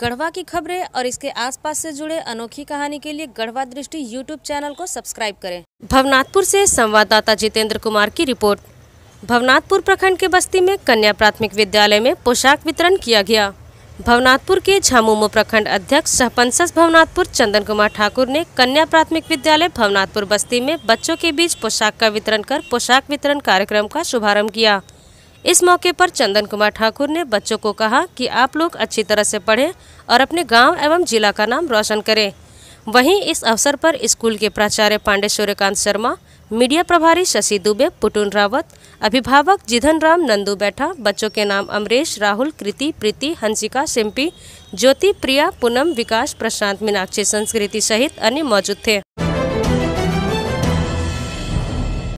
गढ़वा की खबरें और इसके आसपास से जुड़े अनोखी कहानी के लिए गढ़वा दृष्टि यूट्यूब चैनल को सब्सक्राइब करें भवनाथपुर से संवाददाता जितेंद्र कुमार की रिपोर्ट भवनाथपुर प्रखंड के बस्ती में कन्या प्राथमिक विद्यालय में पोशाक वितरण किया गया भवनाथपुर के झामुमो प्रखंड अध्यक्ष सहपंसस भवनाथपुर चंदन कुमार ठाकुर ने कन्या प्राथमिक विद्यालय भवनाथपुर बस्ती में बच्चों के बीच पोशाक का वितरण कर पोशाक वितरण कार्यक्रम का शुभारंभ किया इस मौके पर चंदन कुमार ठाकुर ने बच्चों को कहा कि आप लोग अच्छी तरह से पढ़ें और अपने गांव एवं जिला का नाम रोशन करें वहीं इस अवसर पर स्कूल के प्राचार्य पांडे सूर्यकांत शर्मा मीडिया प्रभारी शशि दुबे पुटुन रावत अभिभावक जिधन राम नंदू बैठा बच्चों के नाम अमरेश राहुल कृति प्रीति हंसिका सिम्पी ज्योति प्रिया पूनम विकास प्रशांत मीनाक्षी संस्कृति सहित अन्य मौजूद थे